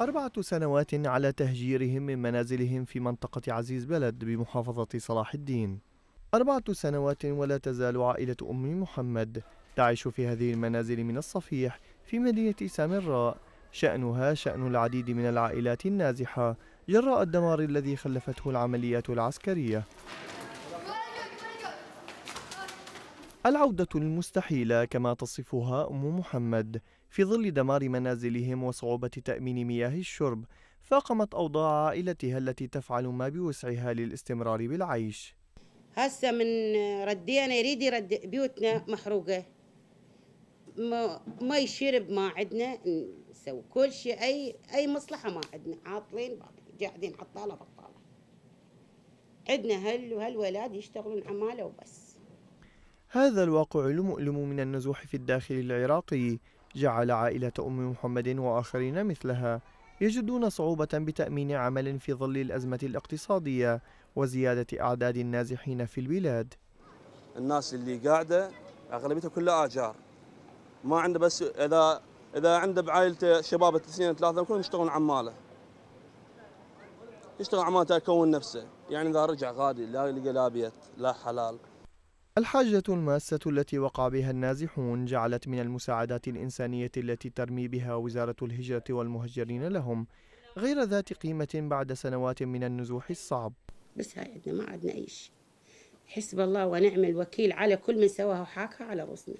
أربعة سنوات على تهجيرهم من منازلهم في منطقة عزيز بلد بمحافظة صلاح الدين أربعة سنوات ولا تزال عائلة أم محمد تعيش في هذه المنازل من الصفيح في مدينة سامراء شأنها شأن العديد من العائلات النازحة جراء الدمار الذي خلفته العمليات العسكرية العودة المستحيلة كما تصفها أم محمد في ظل دمار منازلهم وصعوبة تأمين مياه الشرب فاقمت أوضاع عائلتها التي تفعل ما بوسعها للاستمرار بالعيش هسه من ردينا يريد يرد بيوتنا محروقة ما, ما يشرب ما عندنا نسوي كل شيء أي أي مصلحة ما عندنا عاطلين قاعدين عطالة بطالة عندنا هل وهالولاد يشتغلون عمالة وبس هذا الواقع المؤلم من النزوح في الداخل العراقي جعل عائلة أم محمد وآخرين مثلها يجدون صعوبة بتأمين عمل في ظل الأزمة الاقتصادية وزيادة أعداد النازحين في البلاد الناس اللي قاعدة أغلبيتها كلها آجار ما عنده بس إذا إذا عنده بعائلته شباب اثنين ثلاثة كلهم يشتغلون عمالة يشتغل عمالة يكون نفسه يعني إذا رجع غادي لا يلقى لا بيت لا حلال الحاجة الماسة التي وقع بها النازحون جعلت من المساعدات الإنسانية التي ترمي بها وزارة الهجرة والمهجرين لهم غير ذات قيمة بعد سنوات من النزوح الصعب بس هاي عندنا ما عندنا أي شيء حسب الله ونعم الوكيل على كل من سواها وحاكها على رأسنا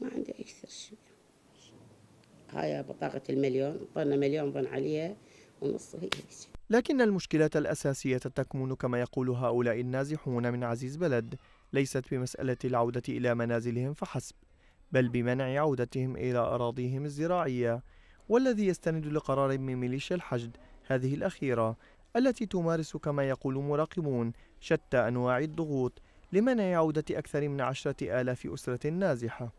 ما عندي أكثر شيء هاي بطاقة المليون ظن مليون ظن عليها ونص وهي لكن المشكلة الأساسية تكمن كما يقول هؤلاء النازحون من عزيز بلد ليست بمسألة العودة إلى منازلهم فحسب بل بمنع عودتهم إلى أراضيهم الزراعية والذي يستند لقرار من ميليشيا الحشد هذه الأخيرة التي تمارس كما يقول مراقبون شتى أنواع الضغوط لمنع عودة أكثر من عشرة آلاف أسرة نازحة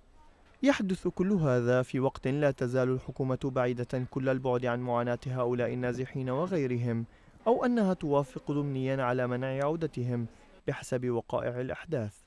يحدث كل هذا في وقت لا تزال الحكومة بعيدة كل البعد عن معاناة هؤلاء النازحين وغيرهم أو أنها توافق ضمنيا على منع عودتهم بحسب وقائع الأحداث